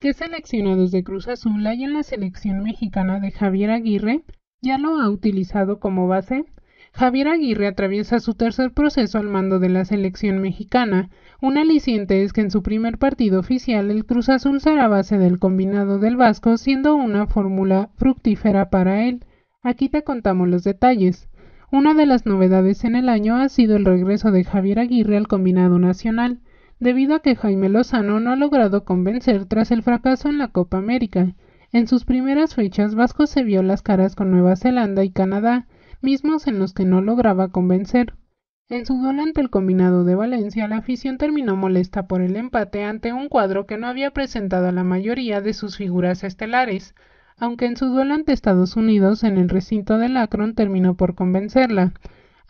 ¿Qué seleccionados de Cruz Azul hay en la selección mexicana de Javier Aguirre, ya lo ha utilizado como base. Javier Aguirre atraviesa su tercer proceso al mando de la selección mexicana. Un aliciente es que en su primer partido oficial el Cruz Azul será base del combinado del Vasco, siendo una fórmula fructífera para él. Aquí te contamos los detalles. Una de las novedades en el año ha sido el regreso de Javier Aguirre al combinado nacional debido a que Jaime Lozano no ha logrado convencer tras el fracaso en la Copa América. En sus primeras fechas Vasco se vio las caras con Nueva Zelanda y Canadá, mismos en los que no lograba convencer. En su duelo ante el combinado de Valencia, la afición terminó molesta por el empate ante un cuadro que no había presentado a la mayoría de sus figuras estelares, aunque en su duelo ante Estados Unidos en el recinto de Akron terminó por convencerla.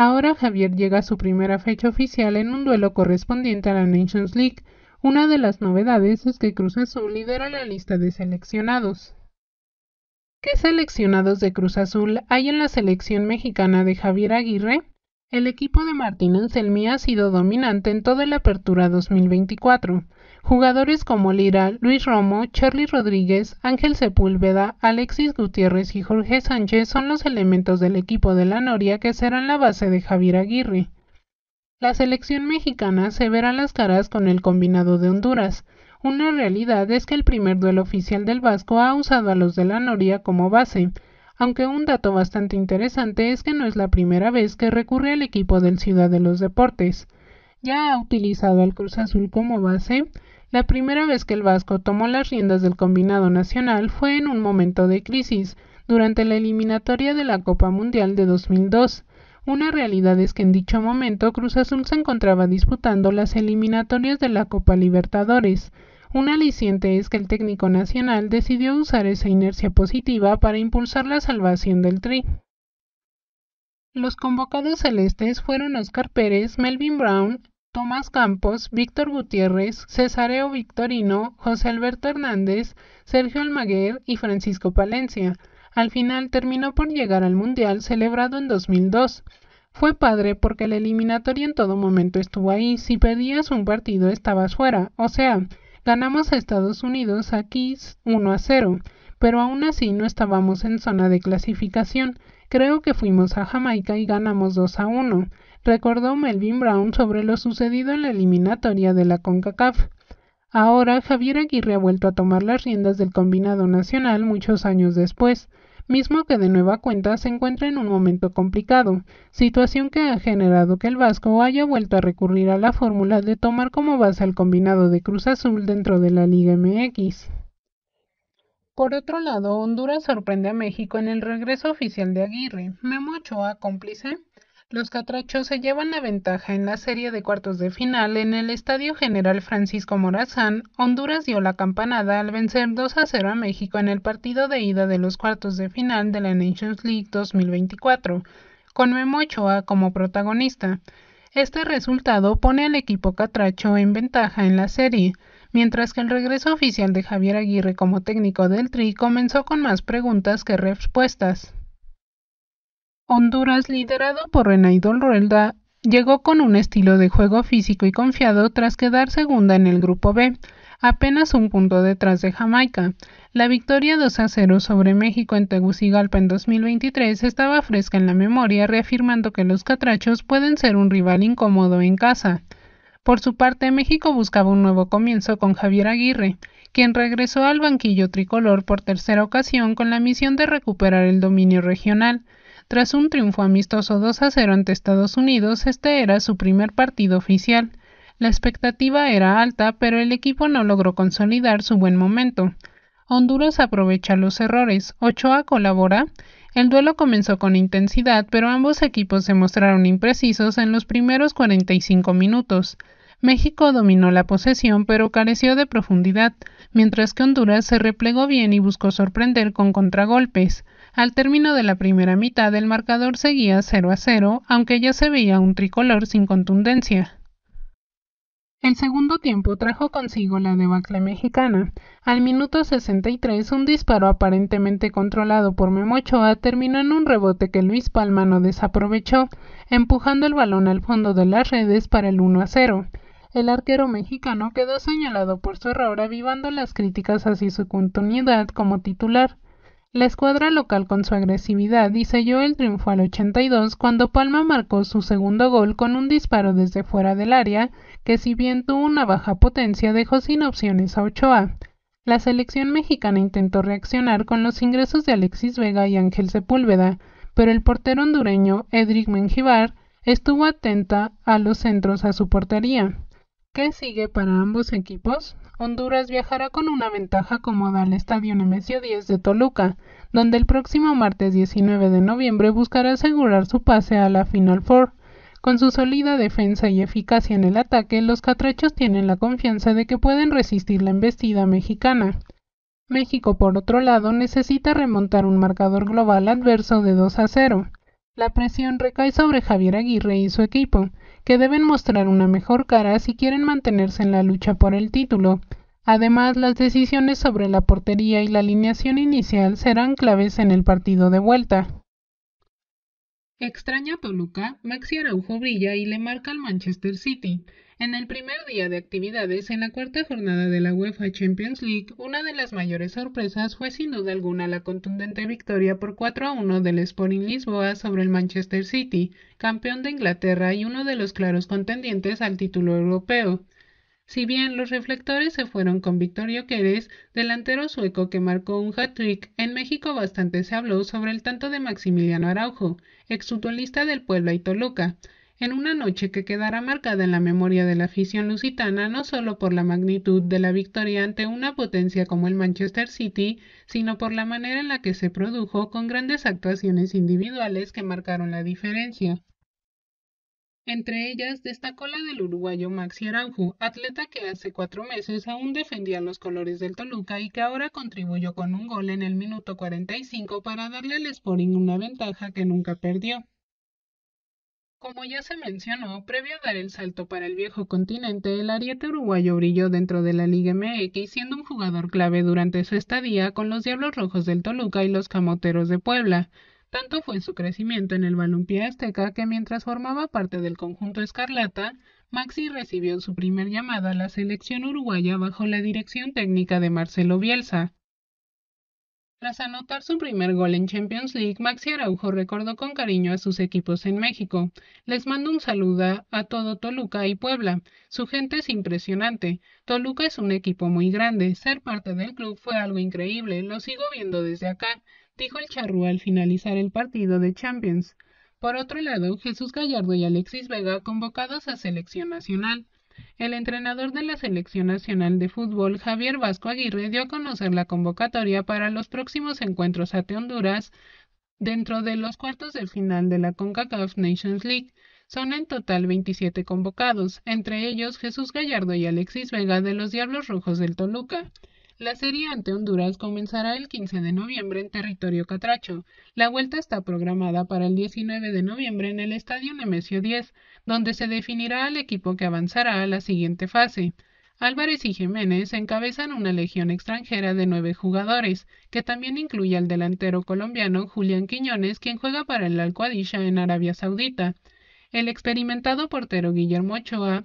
Ahora Javier llega a su primera fecha oficial en un duelo correspondiente a la Nations League. Una de las novedades es que Cruz Azul lidera la lista de seleccionados. ¿Qué seleccionados de Cruz Azul hay en la selección mexicana de Javier Aguirre? El equipo de Martín Anselmi ha sido dominante en toda la apertura 2024. Jugadores como Lira, Luis Romo, Charlie Rodríguez, Ángel Sepúlveda, Alexis Gutiérrez y Jorge Sánchez son los elementos del equipo de la Noria que serán la base de Javier Aguirre. La selección mexicana se verá las caras con el combinado de Honduras. Una realidad es que el primer duelo oficial del Vasco ha usado a los de la Noria como base, aunque un dato bastante interesante es que no es la primera vez que recurre al equipo del Ciudad de los Deportes. Ya ha utilizado al Cruz Azul como base, la primera vez que el Vasco tomó las riendas del combinado nacional fue en un momento de crisis, durante la eliminatoria de la Copa Mundial de 2002. Una realidad es que en dicho momento Cruz Azul se encontraba disputando las eliminatorias de la Copa Libertadores. Un aliciente es que el técnico nacional decidió usar esa inercia positiva para impulsar la salvación del Tri. Los convocados celestes fueron Oscar Pérez, Melvin Brown, Tomás Campos, Víctor Gutiérrez, Cesareo Victorino, José Alberto Hernández, Sergio Almaguer y Francisco Palencia. Al final terminó por llegar al Mundial celebrado en 2002. Fue padre porque la eliminatoria en todo momento estuvo ahí. Si perdías un partido estabas fuera. O sea, ganamos a Estados Unidos aquí 1 a 0. Pero aún así no estábamos en zona de clasificación. Creo que fuimos a Jamaica y ganamos 2 a 1 recordó Melvin Brown sobre lo sucedido en la eliminatoria de la CONCACAF. Ahora Javier Aguirre ha vuelto a tomar las riendas del combinado nacional muchos años después, mismo que de nueva cuenta se encuentra en un momento complicado, situación que ha generado que el Vasco haya vuelto a recurrir a la fórmula de tomar como base al combinado de Cruz Azul dentro de la Liga MX. Por otro lado, Honduras sorprende a México en el regreso oficial de Aguirre, Memo Ochoa cómplice, los catrachos se llevan la ventaja en la serie de cuartos de final en el Estadio General Francisco Morazán. Honduras dio la campanada al vencer 2 a 0 a México en el partido de ida de los cuartos de final de la Nations League 2024, con Memo Ochoa como protagonista. Este resultado pone al equipo catracho en ventaja en la serie, mientras que el regreso oficial de Javier Aguirre como técnico del Tri comenzó con más preguntas que respuestas. Honduras, liderado por Renaidol Rueda, llegó con un estilo de juego físico y confiado tras quedar segunda en el grupo B, apenas un punto detrás de Jamaica. La victoria 2 a 0 sobre México en Tegucigalpa en 2023 estaba fresca en la memoria, reafirmando que los catrachos pueden ser un rival incómodo en casa. Por su parte, México buscaba un nuevo comienzo con Javier Aguirre, quien regresó al banquillo tricolor por tercera ocasión con la misión de recuperar el dominio regional. Tras un triunfo amistoso 2 a 0 ante Estados Unidos, este era su primer partido oficial. La expectativa era alta, pero el equipo no logró consolidar su buen momento. Honduras aprovecha los errores, Ochoa colabora. El duelo comenzó con intensidad, pero ambos equipos se mostraron imprecisos en los primeros 45 minutos. México dominó la posesión pero careció de profundidad, mientras que Honduras se replegó bien y buscó sorprender con contragolpes. Al término de la primera mitad el marcador seguía 0 a 0, aunque ya se veía un tricolor sin contundencia. El segundo tiempo trajo consigo la debacle mexicana. Al minuto 63, un disparo aparentemente controlado por Memochoa terminó en un rebote que Luis Palma no desaprovechó, empujando el balón al fondo de las redes para el 1 a 0. El arquero mexicano quedó señalado por su error avivando las críticas hacia su continuidad como titular. La escuadra local con su agresividad y selló el triunfo al 82 cuando Palma marcó su segundo gol con un disparo desde fuera del área que si bien tuvo una baja potencia dejó sin opciones a Ochoa. La selección mexicana intentó reaccionar con los ingresos de Alexis Vega y Ángel Sepúlveda, pero el portero hondureño Edric Mengibar estuvo atenta a los centros a su portería. ¿Qué sigue para ambos equipos? Honduras viajará con una ventaja cómoda al Estadio Nemesio 10 de Toluca, donde el próximo martes 19 de noviembre buscará asegurar su pase a la Final Four. Con su sólida defensa y eficacia en el ataque, los catrachos tienen la confianza de que pueden resistir la embestida mexicana. México, por otro lado, necesita remontar un marcador global adverso de 2 a 0. La presión recae sobre Javier Aguirre y su equipo, que deben mostrar una mejor cara si quieren mantenerse en la lucha por el título. Además, las decisiones sobre la portería y la alineación inicial serán claves en el partido de vuelta. Extraña Toluca, Maxi Araujo brilla y le marca al Manchester City. En el primer día de actividades, en la cuarta jornada de la UEFA Champions League, una de las mayores sorpresas fue sin duda alguna la contundente victoria por 4 a 1 del Sporting Lisboa sobre el Manchester City, campeón de Inglaterra y uno de los claros contendientes al título europeo. Si bien los reflectores se fueron con Victorio Quérez, delantero sueco que marcó un hat-trick, en México bastante se habló sobre el tanto de Maximiliano Araujo, exfutbolista del Puebla y Toluca, en una noche que quedará marcada en la memoria de la afición lusitana no solo por la magnitud de la victoria ante una potencia como el Manchester City, sino por la manera en la que se produjo con grandes actuaciones individuales que marcaron la diferencia. Entre ellas destacó la del uruguayo Maxi Aranju, atleta que hace cuatro meses aún defendía los colores del Toluca y que ahora contribuyó con un gol en el minuto 45 para darle al Sporting una ventaja que nunca perdió. Como ya se mencionó, previo a dar el salto para el viejo continente, el ariete uruguayo brilló dentro de la Liga MX, siendo un jugador clave durante su estadía con los Diablos Rojos del Toluca y los Camoteros de Puebla. Tanto fue su crecimiento en el balompié azteca que mientras formaba parte del conjunto escarlata, Maxi recibió su primer llamada a la selección uruguaya bajo la dirección técnica de Marcelo Bielsa. Tras anotar su primer gol en Champions League, Maxi Araujo recordó con cariño a sus equipos en México. Les mando un saludo a todo Toluca y Puebla. Su gente es impresionante. Toluca es un equipo muy grande. Ser parte del club fue algo increíble. Lo sigo viendo desde acá, dijo el charrúa al finalizar el partido de Champions. Por otro lado, Jesús Gallardo y Alexis Vega convocados a selección nacional el entrenador de la Selección Nacional de Fútbol, Javier Vasco Aguirre, dio a conocer la convocatoria para los próximos encuentros ante Honduras dentro de los cuartos de final de la CONCACAF Nations League. Son en total 27 convocados, entre ellos Jesús Gallardo y Alexis Vega de los Diablos Rojos del Toluca. La serie ante Honduras comenzará el 15 de noviembre en territorio catracho. La vuelta está programada para el 19 de noviembre en el Estadio Nemesio 10, donde se definirá al equipo que avanzará a la siguiente fase. Álvarez y Jiménez encabezan una legión extranjera de nueve jugadores, que también incluye al delantero colombiano Julián Quiñones, quien juega para el al en Arabia Saudita. El experimentado portero Guillermo Ochoa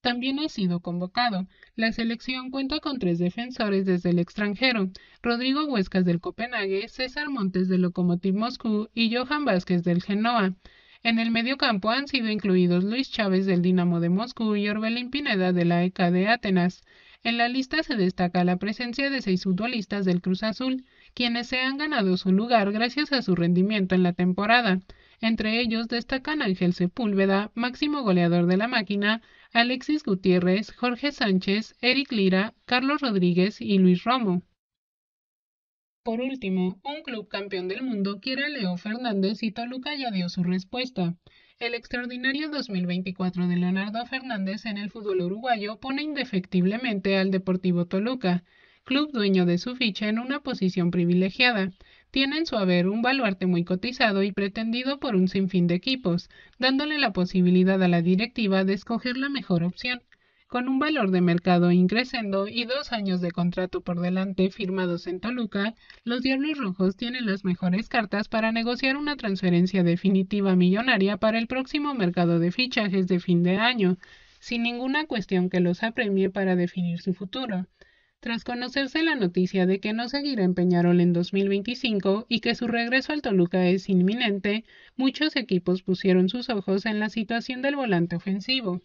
también ha sido convocado. La selección cuenta con tres defensores desde el extranjero, Rodrigo Huescas del Copenhague, César Montes del Lokomotiv Moscú y Johan Vázquez del Genoa. En el campo han sido incluidos Luis Chávez del Dinamo de Moscú y Orbelín Pineda de la ECA de Atenas. En la lista se destaca la presencia de seis futbolistas del Cruz Azul, quienes se han ganado su lugar gracias a su rendimiento en la temporada. Entre ellos destacan Ángel Sepúlveda, máximo goleador de la máquina, Alexis Gutiérrez, Jorge Sánchez, Eric Lira, Carlos Rodríguez y Luis Romo. Por último, un club campeón del mundo quiere a Leo Fernández y Toluca ya dio su respuesta. El extraordinario 2024 de Leonardo Fernández en el fútbol uruguayo pone indefectiblemente al Deportivo Toluca, club dueño de su ficha en una posición privilegiada, tiene en su haber un baluarte muy cotizado y pretendido por un sinfín de equipos, dándole la posibilidad a la directiva de escoger la mejor opción. Con un valor de mercado increciendo y dos años de contrato por delante firmados en Toluca, los Diablos Rojos tienen las mejores cartas para negociar una transferencia definitiva millonaria para el próximo mercado de fichajes de fin de año, sin ninguna cuestión que los apremie para definir su futuro. Tras conocerse la noticia de que no seguirá en Peñarol en 2025 y que su regreso al Toluca es inminente, muchos equipos pusieron sus ojos en la situación del volante ofensivo.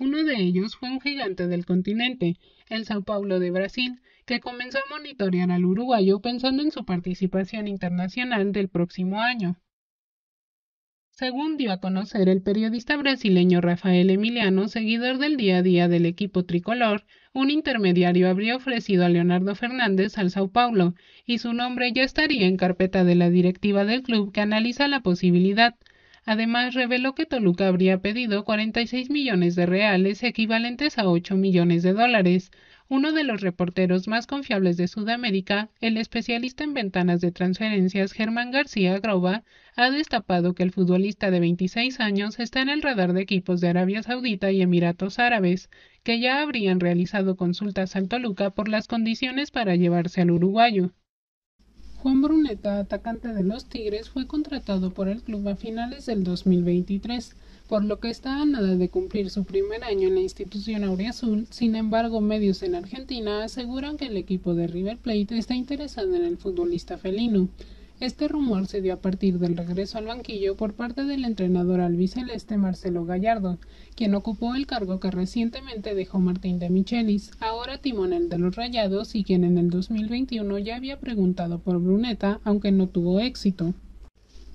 Uno de ellos fue un gigante del continente, el Sao Paulo de Brasil, que comenzó a monitorear al uruguayo pensando en su participación internacional del próximo año. Según dio a conocer el periodista brasileño Rafael Emiliano, seguidor del día a día del equipo tricolor, un intermediario habría ofrecido a Leonardo Fernández al Sao Paulo y su nombre ya estaría en carpeta de la directiva del club que analiza la posibilidad. Además, reveló que Toluca habría pedido 46 millones de reales equivalentes a 8 millones de dólares uno de los reporteros más confiables de Sudamérica, el especialista en ventanas de transferencias Germán García Groba, ha destapado que el futbolista de 26 años está en el radar de equipos de Arabia Saudita y Emiratos Árabes, que ya habrían realizado consultas al Toluca por las condiciones para llevarse al uruguayo. Juan Bruneta, atacante de los Tigres, fue contratado por el club a finales del 2023 por lo que está a nada de cumplir su primer año en la institución auriazul, sin embargo medios en Argentina aseguran que el equipo de River Plate está interesado en el futbolista felino. Este rumor se dio a partir del regreso al banquillo por parte del entrenador albiceleste Marcelo Gallardo, quien ocupó el cargo que recientemente dejó Martín de Michelis, ahora timonel de los Rayados y quien en el 2021 ya había preguntado por Bruneta, aunque no tuvo éxito.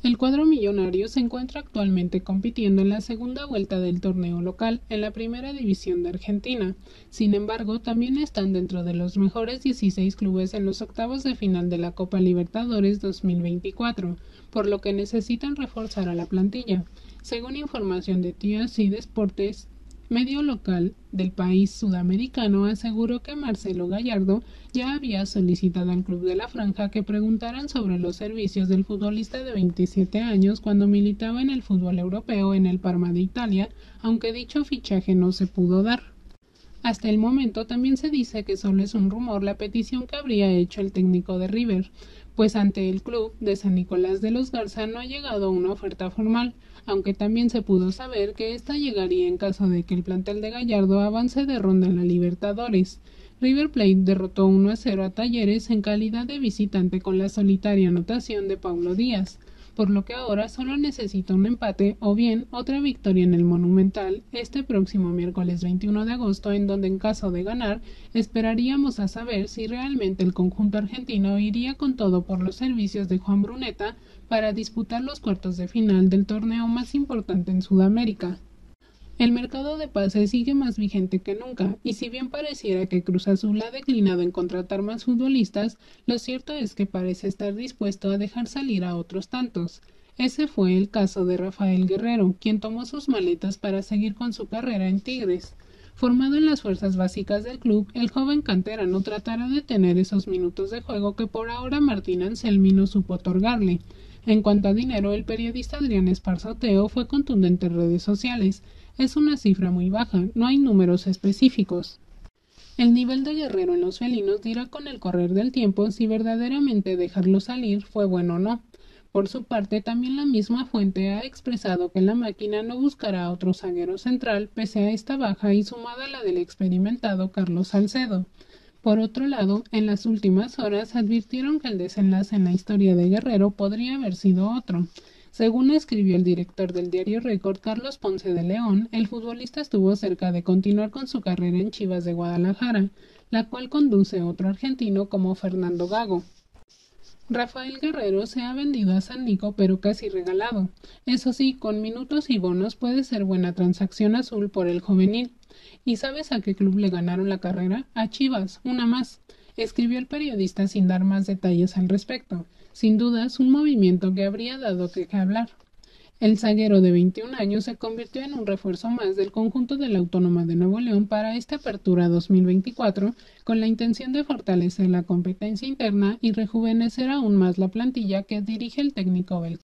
El cuadro millonario se encuentra actualmente compitiendo en la segunda vuelta del torneo local en la primera división de Argentina. Sin embargo, también están dentro de los mejores 16 clubes en los octavos de final de la Copa Libertadores 2024, por lo que necesitan reforzar a la plantilla. Según información de y Deportes, medio local del país sudamericano aseguró que Marcelo Gallardo ya había solicitado al Club de la Franja que preguntaran sobre los servicios del futbolista de 27 años cuando militaba en el fútbol europeo en el Parma de Italia, aunque dicho fichaje no se pudo dar. Hasta el momento también se dice que solo es un rumor la petición que habría hecho el técnico de River, pues ante el club de San Nicolás de los Garza no ha llegado una oferta formal, aunque también se pudo saber que esta llegaría en caso de que el plantel de Gallardo avance de ronda en la Libertadores. River Plate derrotó 1 0 a Talleres en calidad de visitante con la solitaria anotación de Paulo Díaz por lo que ahora solo necesita un empate o bien otra victoria en el Monumental este próximo miércoles 21 de agosto, en donde en caso de ganar esperaríamos a saber si realmente el conjunto argentino iría con todo por los servicios de Juan Bruneta para disputar los cuartos de final del torneo más importante en Sudamérica. El mercado de pases sigue más vigente que nunca, y si bien pareciera que Cruz Azul ha declinado en contratar más futbolistas, lo cierto es que parece estar dispuesto a dejar salir a otros tantos. Ese fue el caso de Rafael Guerrero, quien tomó sus maletas para seguir con su carrera en Tigres. Formado en las fuerzas básicas del club, el joven canterano tratará de tener esos minutos de juego que por ahora Martín Anselmi no supo otorgarle. En cuanto a dinero, el periodista Adrián Esparzoteo fue contundente en redes sociales, es una cifra muy baja, no hay números específicos. El nivel de guerrero en los felinos dirá con el correr del tiempo si verdaderamente dejarlo salir fue bueno o no. Por su parte, también la misma fuente ha expresado que la máquina no buscará otro zaguero central pese a esta baja y sumada a la del experimentado Carlos Salcedo. Por otro lado, en las últimas horas advirtieron que el desenlace en la historia de Guerrero podría haber sido otro. Según escribió el director del diario Record, Carlos Ponce de León, el futbolista estuvo cerca de continuar con su carrera en Chivas de Guadalajara, la cual conduce otro argentino como Fernando Gago. Rafael Guerrero se ha vendido a San Nico pero casi regalado. Eso sí, con minutos y bonos puede ser buena transacción azul por el juvenil. ¿Y sabes a qué club le ganaron la carrera? A Chivas, una más, escribió el periodista sin dar más detalles al respecto sin dudas un movimiento que habría dado que hablar. El zaguero de 21 años se convirtió en un refuerzo más del conjunto de la Autónoma de Nuevo León para esta apertura 2024, con la intención de fortalecer la competencia interna y rejuvenecer aún más la plantilla que dirige el técnico belga.